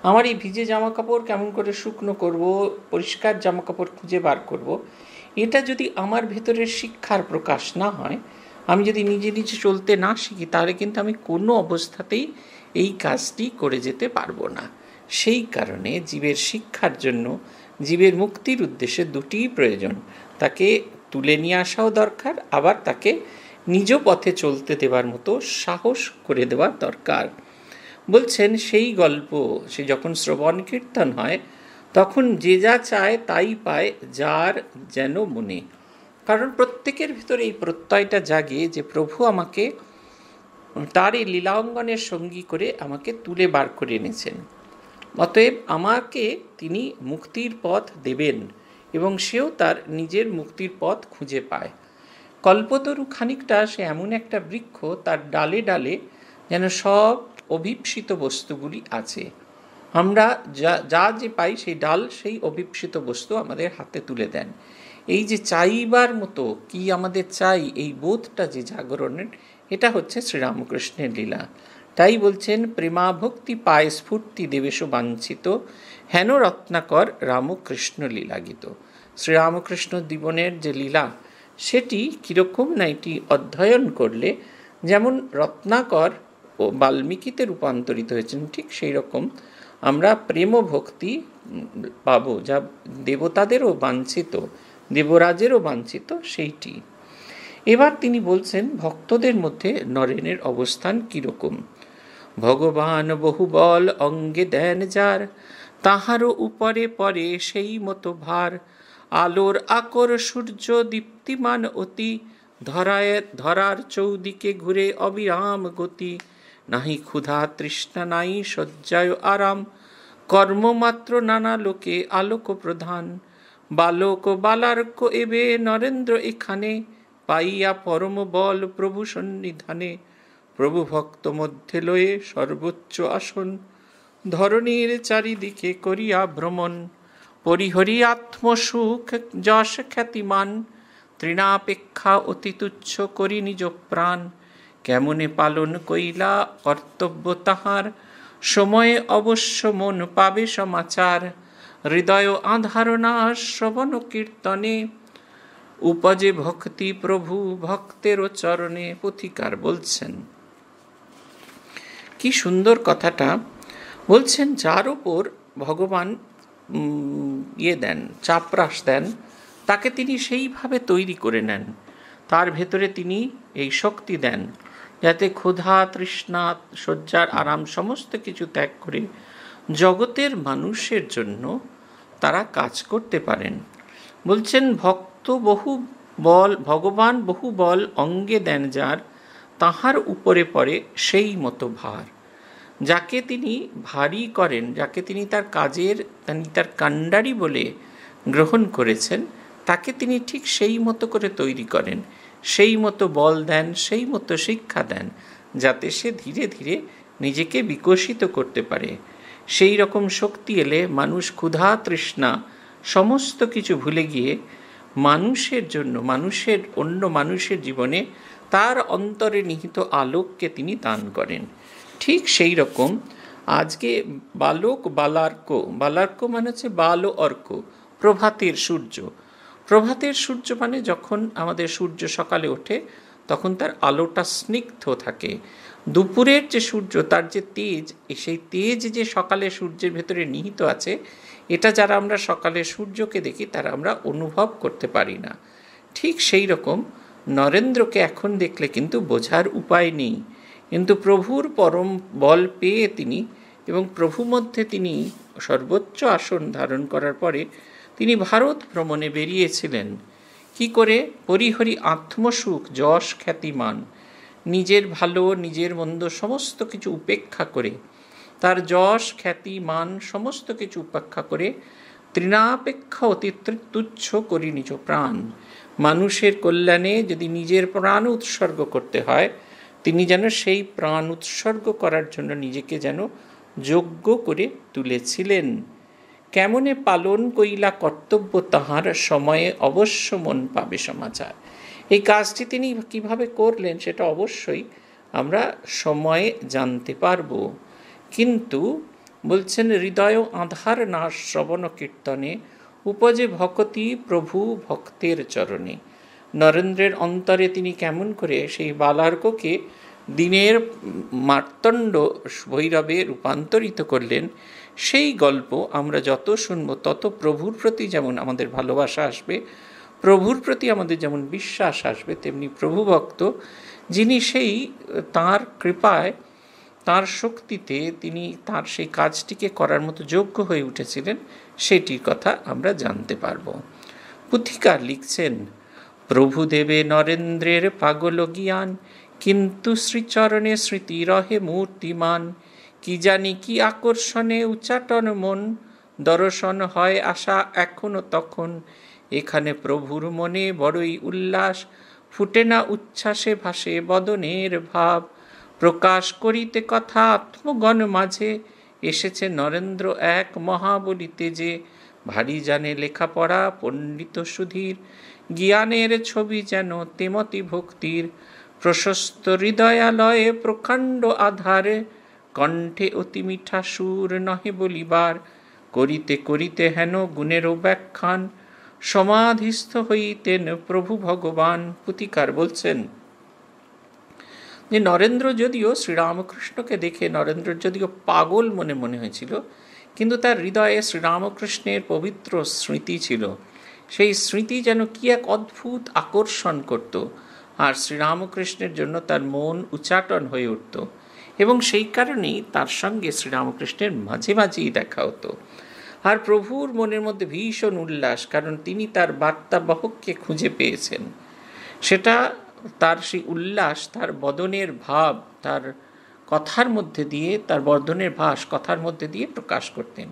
আমার এই ভিজে জামা কাপড় কেমন করে শুকনো করব পরিষ্কার জামা কাপড় খুঁজে বার করব। এটা যদি আমার ভেতরের শিক্ষার প্রকাশ না হয় আমি যদি নিজে নিজে চলতে না শিখি তাহলে কিন্তু আমি কোনো অবস্থাতেই এই কাজটি করে যেতে পারবো না সেই কারণে জীবের শিক্ষার জন্য জীবের মুক্তির উদ্দেশ্যে দুটিই প্রয়োজন তাকে তুলে নিয়ে আসাও দরকার আবার তাকে নিজ পথে চলতে দেওয়ার মতো সাহস করে দেওয়ার দরকার বলছেন সেই গল্প সে যখন শ্রবণ কীর্তন হয় তখন যে যা চায় তাই পায় যার যেন মনে কারণ প্রত্যেকের ভিতরে এই প্রত্যয়টা জাগে যে প্রভু আমাকে তার এই লীলাঙ্গনের সঙ্গী করে আমাকে তুলে বার করে এনেছেন অতএব আমাকে তিনি মুক্তির পথ দেবেন এবং সেও তার নিজের মুক্তির পথ খুঁজে পায় কল্পতরু খানিকটা সে এমন একটা বৃক্ষ তার ডালে ডালে যেন সব অভীপ্সিত বস্তুগুলি আছে আমরা যা যা যে পাই সেই ডাল সেই অভীপ্সিত বস্তু আমাদের হাতে তুলে দেন এই যে চাইবার মতো কি আমাদের চাই এই বোধটা যে জাগরণের এটা হচ্ছে শ্রীরামকৃষ্ণের লীলা তাই বলছেন প্রেমাভক্তি পায় স্ফূর্তি দেবেশ বাঞ্ছিত হেন রত্নাকর রামকৃষ্ণ লীলা গীত শ্রীরামকৃষ্ণ দীবনের যে লীলা সেটি কীরকম না এটি অধ্যয়ন করলে যেমন রত্নাকর ও বাল্মীকিতে রূপান্তরিত হয়েছেন ঠিক সেই রকম আমরা প্রেম ভক্তি পাবো যা দেবতাদেরও বাঞ্ছিত দেবরাজেরও বাঞ্ছিত সেইটি এবার তিনি বলছেন ভক্তদের মধ্যে নরেনের অবস্থান কীরকম ভগবান বহুবল অঙ্গে দেন যার তাহারও উপরে পরে সেই মতো ভার আলোর আকর সূর্য দীপ্তিমান অতি ধরায় ধরার চৌদিকে ঘুরে অবিরাম গতি নাহি ক্ষুধা তৃষ্ণা নাই শয্যায় আরাম কর্মমাত্র নানা লোকে আলোক প্রধান বালক বালার্ক এবে নরেন্দ্র এখানে পাইয়া পরম বল প্রভু সন্নিধানে প্রভু ভক্ত মধ্যে লয়ে সর্বোচ্চ আসন ধরণীর চারিদিকে করিয়া ভ্রমণ পরিহরি আত্মসুখ যশ খ্যাতিমান তৃণাপেক্ষা অতি তুচ্ছ করি নিজ প্রাণ কেমনে পালন কইলা কর্তব্য তাহার সময়ে অবশ্য মন পাবে সমাচার হৃদয় আধারণা শ্রবণ কীর্তনে উপজে ভক্তি প্রভু ভক্তেরও চরণে পথিকার বলছেন কি সুন্দর কথাটা বলছেন যার ওপর ভগবান ইয়ে দেন চাপরাস দেন তাকে তিনি সেইভাবে তৈরি করে নেন তার ভেতরে তিনি এই শক্তি দেন যাতে ক্ষুধা তৃষ্ণা শয্যার আরাম সমস্ত কিছু ত্যাগ করে জগতের মানুষের জন্য তারা কাজ করতে পারেন বলছেন ভক্ত বহু বল ভগবান বহু বল অঙ্গে দেন যার তাহার উপরে পড়ে সেই মতো ভার যাকে তিনি ভারী করেন যাকে তিনি তার কাজের তার কাণ্ডারি বলে গ্রহণ করেছেন তাকে তিনি ঠিক সেই মতো করে তৈরি করেন সেই মতো বল দেন সেই মতো শিক্ষা দেন যাতে সে ধীরে ধীরে নিজেকে বিকশিত করতে পারে সেই রকম শক্তি এলে মানুষ ক্ষুধা তৃষ্ণা সমস্ত কিছু ভুলে গিয়ে মানুষের জন্য মানুষের অন্য মানুষের জীবনে তার অন্তরে নিহিত আলোককে তিনি দান করেন ঠিক সেই রকম আজকে বালক বালার্ক বালার্ক মানে হচ্ছে বাল অর্ক প্রভাতের সূর্য প্রভাতের সূর্য মানে যখন আমাদের সূর্য সকালে ওঠে তখন তার আলোটা স্নিগ্ধ থাকে দুপুরের যে সূর্য তার যে তেজ সেই তেজ যে সকালে সূর্যের ভেতরে নিহিত আছে এটা যারা আমরা সকালে সূর্যকে দেখি তারা আমরা অনুভব করতে পারি না ঠিক সেই রকম নরেন্দ্রকে এখন দেখলে কিন্তু বোঝার উপায় নেই কিন্তু প্রভুর পরম বল পেয়ে তিনি এবং প্রভু মধ্যে তিনি সর্বোচ্চ আসন ধারণ করার পরে তিনি ভারত ভ্রমণে বেরিয়েছিলেন কি করে হরিহরি আত্মসুখ যশ খ্যাতিমান নিজের ভালো নিজের মন্দ সমস্ত কিছু উপেক্ষা করে তার যশ খ্যাতি মান সমস্ত কিছু উপেক্ষা করে তৃণাপেক্ষা অতি তুচ্ছ করি নিজ প্রাণ মানুষের কল্যাণে যদি নিজের প্রাণ উৎসর্গ করতে হয় তিনি যেন সেই প্রাণ উৎসর্গ করার জন্য নিজেকে যেন যোগ্য করে তুলেছিলেন কেমনে পালন কইলা কর্তব্য তাহার সময়ে অবশ্য মন পাবে সমাচার এই কাজটি তিনি কিভাবে করলেন সেটা অবশ্যই আমরা সময়ে জানতে পারব কিন্তু বলছেন হৃদয় আধার না শ্রবণ কীর্তনে উপজে ভকতি প্রভু ভক্তের চরণে নরেন্দ্রের অন্তরে তিনি কেমন করে সেই বালার্ককে দিনের মার্তণ্ড ভৈরবে রূপান্তরিত করলেন সেই গল্প আমরা যত শুনব তত প্রভুর প্রতি যেমন আমাদের ভালোবাসা আসবে প্রভুর প্রতি আমাদের যেমন বিশ্বাস আসবে তেমনি প্রভুভক্ত যিনি সেই তার কৃপায় তার শক্তিতে তিনি তার সেই কাজটিকে করার মতো যোগ্য হয়ে উঠেছিলেন সেটির কথা আমরা জানতে পারব পুথিকার লিখছেন প্রভুদেবে নরেন্দ্রের পাগল জ্ঞান কিন্তু শ্রীচরণে স্মৃতি রহে মূর্তিমান কি জানি কি আকর্ষণে উচ্চাটন মন দর্শন হয় আশা এখনো তখন এখানে প্রভুর মনে বড়ই উল্লাস ফুটে না উচ্ছ্বাসে ভাসে বদনের ভাব প্রকাশ করিতে কথা আত্মগণ মাঝে এসেছে নরেন্দ্র এক মহাবলিতে যে ভারী জানে লেখাপড়া পণ্ডিত সুধীর জ্ঞানের ছবি যেন তেমতি ভক্তির প্রশস্ত হৃদয়ালয়ে প্রকাণ্ড আধারে কণ্ঠে অতি মিঠা সুর নহে বলিবার করিতে করিতে হেন গুণের ব্যাখ্যান সমাধিস্থ হইতেন প্রভু ভগবান পুতিকার বলছেন যে নরেন্দ্র যদিও শ্রীরামকৃষ্ণকে দেখে নরেন্দ্র যদিও পাগল মনে মনে হয়েছিল কিন্তু তার হৃদয়ে শ্রীরামকৃষ্ণের পবিত্র স্মৃতি ছিল সেই স্মৃতি যেন কি এক অদ্ভুত আকর্ষণ করত আর শ্রীরামকৃষ্ণের জন্য তার মন উচ্চাটন হয়ে উঠত এবং সেই কারণেই তার সঙ্গে শ্রীরামকৃষ্ণের মাঝে মাঝেই দেখা হতো আর প্রভুর মনের মধ্যে ভীষণ উল্লাস কারণ তিনি তার বার্তাবহককে খুঁজে পেয়েছেন সেটা তার সেই উল্লাস তার বদনের ভাব তার কথার মধ্যে দিয়ে তার বর্ধনের ভাস কথার মধ্যে দিয়ে প্রকাশ করতেন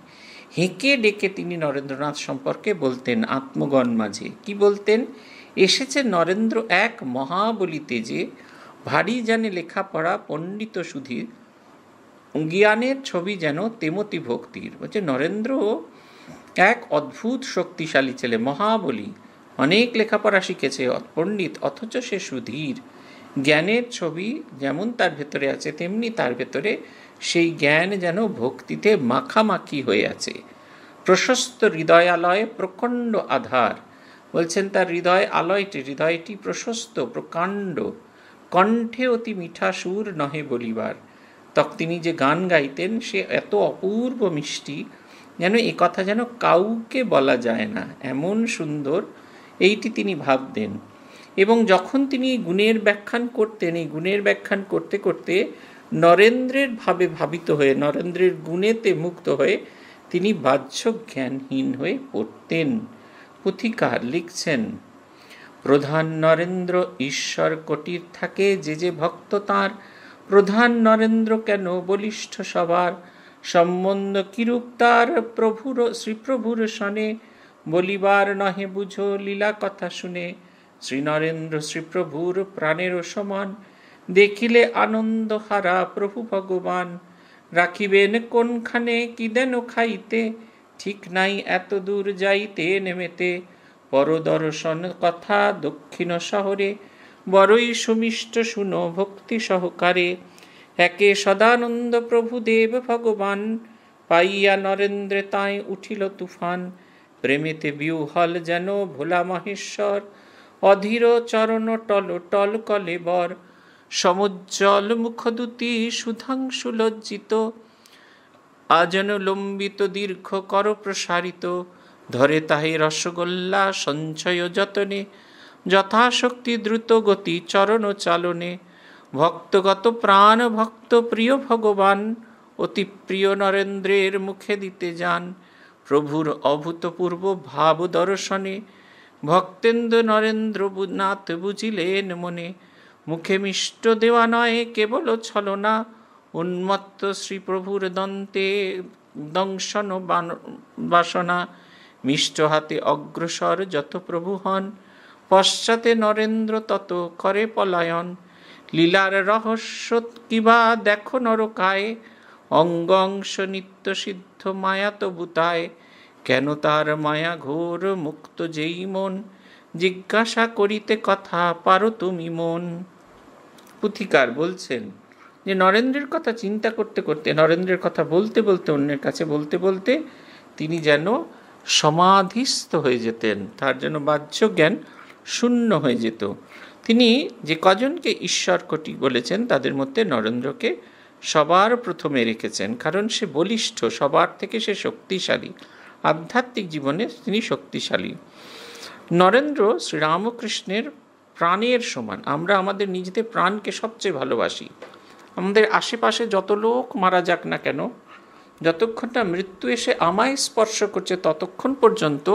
হেঁকে ডেকে তিনি নরেন্দ্রনাথ সম্পর্কে বলতেন আত্মগণ মাঝে কি বলতেন এসেছে নরেন্দ্র এক মহাবলিতে যে ভারী জানে লেখাপড়া পণ্ডিত সুধীর জ্ঞানের ছবি যেন তেমতি ভক্তির বলছে নরেন্দ্র এক অদ্ভুত শক্তিশালী ছেলে মহাবলী অনেক লেখাপড়া শিখেছে পণ্ডিত অথচ সে সুধীর জ্ঞানের ছবি যেমন তার ভেতরে আছে তেমনি তার ভেতরে সেই জ্ঞান যেন ভক্তিতে মাখামাখি হয়ে আছে প্রশস্ত হৃদয়ালয়ে প্রখণ্ড আধার বলছেন তার হৃদয় আলয়টি হৃদয়টি প্রশস্ত প্রকাণ্ড কণ্ঠে অতি মিঠা সুর নহে বলিবার তখন তিনি যে গান গাইতেন সে এত অপূর্ব মিষ্টি যেন এ কথা যেন কাউকে বলা যায় না এমন সুন্দর এইটি তিনি ভাবতেন এবং যখন তিনি গুণের ব্যাখ্যান করতেন এই গুণের ব্যাখ্যান করতে করতে নরেন্দ্রের ভাবে ভাবিত হয়ে নরেন্দ্রের গুণেতে মুক্ত হয়ে তিনি বাহ্য জ্ঞানহীন হয়ে পড়তেন পুথিকার লিখছেন প্রধান নরেন্দ্র ঈশ্বর কটির থাকে যে যে ভক্ত তাঁর প্রধান নরেন্দ্র কেন বলিষ্ঠ সবার সম্বন্ধ কিরূপ তার প্রভুর শ্রীপ্রভুর সনে বলিবার নহে বুঝো লীলা কথা শুনে শ্রীনরেন্দ্র শ্রীপ্রভুর প্রাণের সমান দেখিলে আনন্দ হারা প্রভু ভগবান রাখিবেন কোনখানে কি দেন খাইতে ঠিক নাই এত দূর যাইতে নেমেতে পরদর্শন কথা দক্ষিণ শহরে বড়ই সুমিষ্ট শুনো ভক্তি সহকারে একে সদানন্দ প্রভু দেব ভগবান পাইয়া নরেন্দ্রে তাই উঠিল তুফান প্রেমেতে বিউহল যেন ভোলা মহেশ্বর অধীর চরণ টল টল কলে বর সমুজ্জ্বল মুখদূতি সুধাংশু লজ্জিত আজন লম্বিত দীর্ঘ কর প্রসারিত ধরে তাহে রসগোল্লা সঞ্চয় যতনে যথাশক্তি দ্রুত গতি চরণ চালনে ভক্তগত প্রাণ ভক্ত প্রিয় ভগবান অতি প্রিয় নরেন্দ্রের মুখে দিতে যান প্রভুর অভূতপূর্ব ভাব দর্শনে ভক্তেন্দ্র নরেন্দ্র নাথ বুঝিলেন মনে মুখে মিষ্ট দেওয়া নয় কেবল ছলনা উন্মত্ত শ্রীপ্রভুর দন্তে দংশন বাসনা মিষ্ট হাতে অগ্রসর যত প্রভু হন পশ্চাতে নরেন্দ্র তত করে পলায়ন লীলার রহস্য কিবা দেখো নরকায় অঙ্গ অংশ নিত্য সিদ্ধ মায়াত বুতায় কেন তার মায়া ঘোর মুক্ত যেই মন জিজ্ঞাসা করিতে কথা পারো তুমি মন পুথিকার বলছেন যে নরেন্দ্রের কথা চিন্তা করতে করতে নরেন্দ্রের কথা বলতে বলতে অন্যের কাছে বলতে বলতে তিনি যেন সমাধিস্থ হয়ে যেতেন তার যেন বাহ্য জ্ঞান শূন্য হয়ে যেত তিনি যে কজনকে ঈশ্বর কটি বলেছেন তাদের মধ্যে নরেন্দ্রকে সবার প্রথমে রেখেছেন কারণ সে বলিষ্ঠ সবার থেকে সে শক্তিশালী আধ্যাত্মিক জীবনে তিনি শক্তিশালী নরেন্দ্র শ্রীরামকৃষ্ণের প্রাণের সমান আমরা আমাদের নিজেদের প্রাণকে সবচেয়ে ভালোবাসি আমাদের আশেপাশে যত লোক মারা যাক না কেন যতক্ষণ না মৃত্যু এসে আমায় স্পর্শ করছে ততক্ষণ পর্যন্ত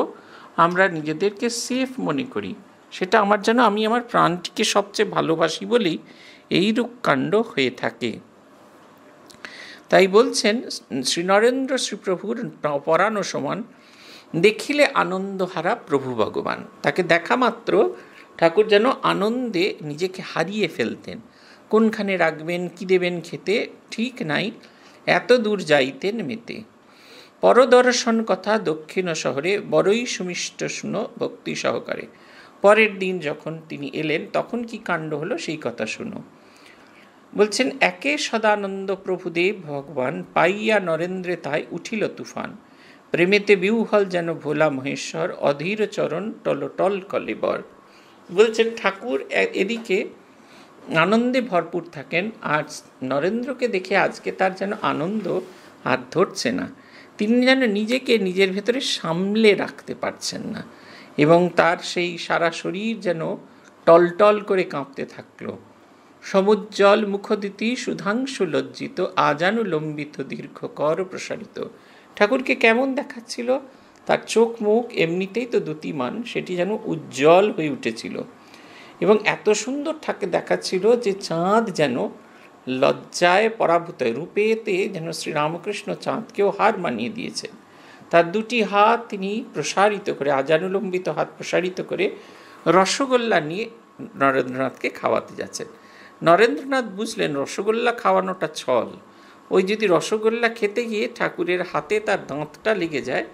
আমরা নিজেদেরকে সেফ মনে করি সেটা আমার যেন আমি আমার প্রাণটিকে সবচেয়ে ভালোবাসি বলেই এইরূপ কাণ্ড হয়ে থাকে তাই বলছেন শ্রী নরেন্দ্র শ্রীপ্রভুর পরানো সমান দেখিলে আনন্দ হারা প্রভু ভগবান তাকে দেখা মাত্র ঠাকুর যেন আনন্দে নিজেকে হারিয়ে ফেলতেন কোনখানে রাখবেন কি দেবেন খেতে ঠিক নাই এত দূর যাইতেন মেতে পরদর্শন কথা দক্ষিণ শহরে বড়ই সুমিষ্ট শুন ভক্তি সহকারে পরের দিন যখন তিনি এলেন তখন কি কাণ্ড হলো সেই কথা শুনো বলছেন একে সদানন্দ প্রভুদেব ভগবান পাইয়া নরেন্দ্রে তাই উঠিল তুফান প্রেমেতে বিউহল যেন ভোলা মহেশ্বর অধীর চরণ টলটল কলেবর বলছেন ঠাকুর এদিকে আনন্দে ভরপুর থাকেন আর নরেন্দ্রকে দেখে আজকে তার যেন আনন্দ হাত ধরছে না তিনি যেন নিজেকে নিজের ভেতরে সামলে রাখতে পারছেন না এবং তার সেই সারা শরীর যেন টলটল করে কাঁপতে থাকলো সমুজ্জ্বল মুখদিতি সুধাংশু লজ্জিত আজানুলম্বিত দীর্ঘ কর প্রসারিত ঠাকুরকে কেমন দেখাচ্ছিল তার চোখ মুখ এমনিতেই তো দ্যুতিমান সেটি যেন উজ্জ্বল হয়ে উঠেছিল এবং এত সুন্দর ঠাকে দেখাচ্ছিল যে চাঁদ যেন লজ্জায় পরাভূত রূপেতে যেন শ্রীরামকৃষ্ণ চাঁদকেও হার মানিয়ে দিয়েছে তার দুটি হাত তিনি প্রসারিত করে আজানুলম্বিত হাত প্রসারিত করে রসগোল্লা নিয়ে নরেন্দ্রনাথকে খাওয়াতে যাচ্ছেন নরেন্দ্রনাথ বুঝলেন রসগোল্লা খাওয়ানোটা ছল ওই যদি রসগোল্লা খেতে গিয়ে ঠাকুরের হাতে তার দাঁতটা লেগে যায়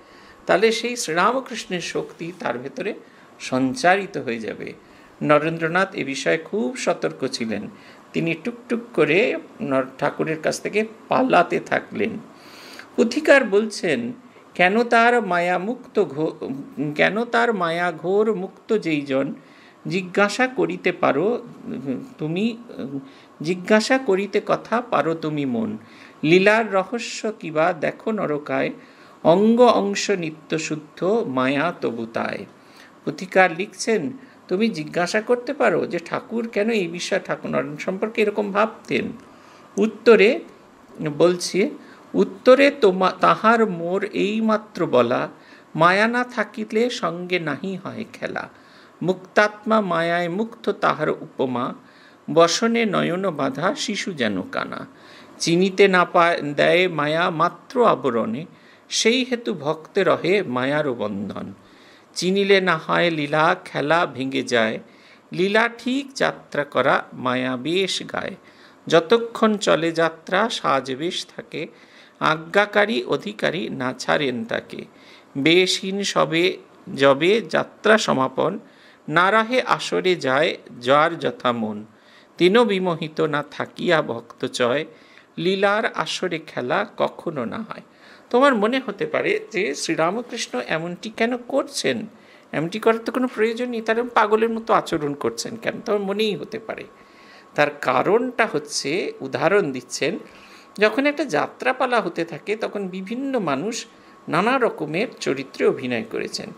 তাহলে সেই শ্রীরামকৃষ্ণের শক্তি তার ভেতরে সঞ্চারিত হয়ে যাবে নরেন্দ্রনাথ এ বিষয়ে খুব সতর্ক ছিলেন তিনি টুকটুক করে ঠাকুরের কাছ থেকে পালাতে থাকলেন পুথিকার বলছেন কেন তার মায়া মুক্ত কেন তার মায়া ঘোর মুক্ত যেইজন জিজ্ঞাসা করিতে পারো তুমি জিজ্ঞাসা করিতে কথা পারো তুমি মন লীলার রহস্য কিবা দেখো নরকায় অঙ্গ অংশ নিত্য শুদ্ধ মায়া তবুতায় পুথিকার লিখছেন তুমি জিজ্ঞাসা করতে পারো যে ঠাকুর কেন এই বিষয়ে ঠাকুর সম্পর্কে এরকম ভাবতেন উত্তরে বলছি উত্তরে তোমা তাহার মোর এইমাত্র বলা মায়া না থাকিলে সঙ্গে নাহি হয় খেলা মুক্তাত্মা মায়ায় মুক্ত তাহার উপমা বসনে নয়ন বাধা শিশু যেন কানা চিনিতে না দেয় মায়া মাত্র আবরণে সেই হেতু ভক্তে রহে মায়ারও বন্ধন চিনিলে না হয় লীলা খেলা ভেঙে যায় লীলা ঠিক যাত্রা করা মায়া বেশ গায় যতক্ষণ চলে যাত্রা সাজ বেশ থাকে আজ্ঞাকারী অধিকারী না ছাড়েন তাকে বেশহীন সবে যবে যাত্রা সমাপন নারাহে আসরে যায় যার যথা মন তিনও বিমোহিত না থাকিয়া ভক্ত চয় লীলার আসরে খেলা কখনো না হয় তোমার মনে হতে পারে যে শ্রীরামকৃষ্ণ এমনটি কেন করছেন এমনটি করার তো কোনো প্রয়োজন নেই তার পাগলের মতো আচরণ করছেন কেন তোমার মনেই হতে পারে তার কারণটা হচ্ছে উদাহরণ দিচ্ছেন যখন একটা যাত্রাপালা হতে থাকে তখন বিভিন্ন মানুষ নানা রকমের চরিত্রে অভিনয় করেছেন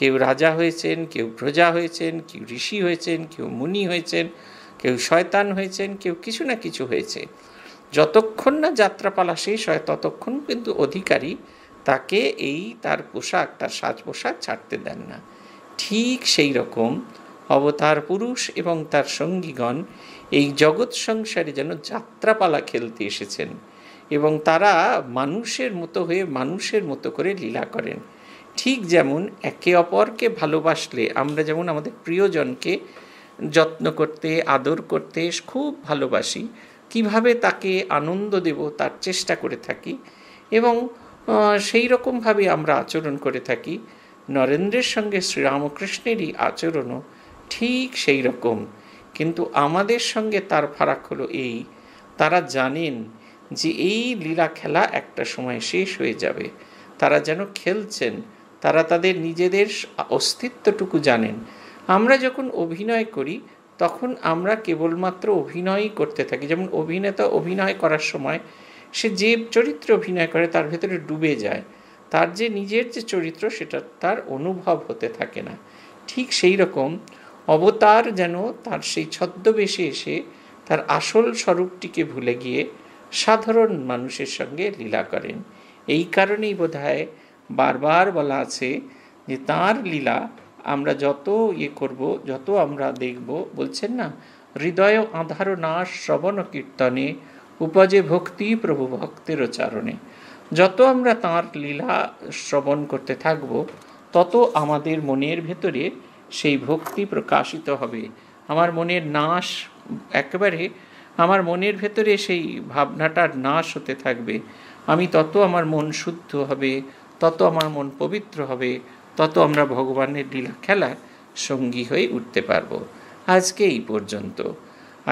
কেউ রাজা হয়েছেন কেউ প্রজা হয়েছেন কেউ ঋষি হয়েছেন কেউ মুনি হয়েছেন কেউ শয়তান হয়েছেন কেউ কিছু না কিছু হয়েছে যতক্ষণ না যাত্রাপালা শেষ হয় ততক্ষণ কিন্তু অধিকারী তাকে এই তার পোশাক তার সাজ পোশাক ছাড়তে দেন না ঠিক সেই রকম অবতার পুরুষ এবং তার সঙ্গীগণ এই জগৎ সংসারে যেন যাত্রাপালা খেলতে এসেছেন এবং তারা মানুষের মতো হয়ে মানুষের মতো করে লীলা করেন ঠিক যেমন একে অপরকে ভালোবাসলে আমরা যেমন আমাদের প্রিয়জনকে যত্ন করতে আদর করতে খুব ভালোবাসি কিভাবে তাকে আনন্দ দেব তার চেষ্টা করে থাকি এবং সেই রকমভাবে আমরা আচরণ করে থাকি নরেন্দ্রের সঙ্গে শ্রীরামকৃষ্ণেরই আচরণও ঠিক সেই রকম কিন্তু আমাদের সঙ্গে তার ফারাক হলো এই তারা জানেন যে এই লীলা খেলা একটা সময় শেষ হয়ে যাবে তারা যেন খেলছেন তারা তাদের নিজেদের অস্তিত্বটুকু জানেন আমরা যখন অভিনয় করি তখন আমরা কেবলমাত্র অভিনয়ই করতে থাকি যেমন অভিনেতা অভিনয় করার সময় সে যে চরিত্র অভিনয় করে তার ভেতরে ডুবে যায় তার যে নিজের যে চরিত্র সেটা তার অনুভব হতে থাকে না ঠিক সেই রকম অবতার যেন তার সেই ছদ্মবেশে এসে তার আসল স্বরূপটিকে ভুলে গিয়ে সাধারণ মানুষের সঙ্গে লীলা করেন এই কারণেই বোধ হয় বারবার বলা আছে যে তার লীলা আমরা যত ইয়ে করব যত আমরা দেখব বলছেন না হৃদয় আধার নাশ শ্রবণ কীর্তনে উপজে ভক্তি প্রভু ভক্তের চারণে যত আমরা তাঁর লীলা শ্রবণ করতে থাকব তত আমাদের মনের ভেতরে সেই ভক্তি প্রকাশিত হবে আমার মনের নাশ একেবারে আমার মনের ভেতরে সেই ভাবনাটার নাশ হতে থাকবে আমি তত আমার মন শুদ্ধ হবে তত আমার মন পবিত্র হবে তত আমরা ভগবানের লীলা খেলার সঙ্গী হয়ে উঠতে পারবো আজকে এই পর্যন্ত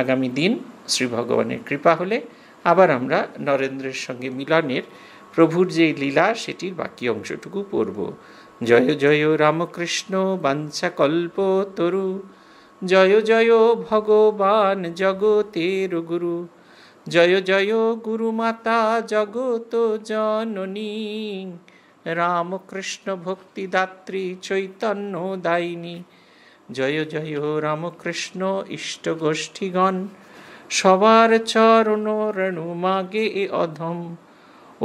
আগামী দিন শ্রী ভগবানের কৃপা হলে আবার আমরা নরেন্দ্রের সঙ্গে মিলনের প্রভুর যে লীলা সেটির বাকি অংশটুকু পড়ব জয় জয় রামকৃষ্ণ বাঞ্ছা কল্প তরু জয় জয় ভগবান জগতের গুরু জয় জয় গুরুমাতা জগত জননী রামকৃষ্ণ ভক্তিদাত্রী চৈতন্য দায়িনী জয় জয় রামকৃষ্ণ ইষ্ট গোষ্ঠীগণ সবার চরণ রেণু মাগে এ অধম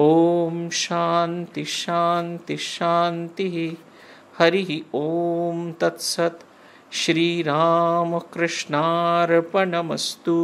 ওম শান্তি শান্তি শান্তি হরি ওম তৎসৎ শ্রীরামকৃষ্ণার্পণমস্তু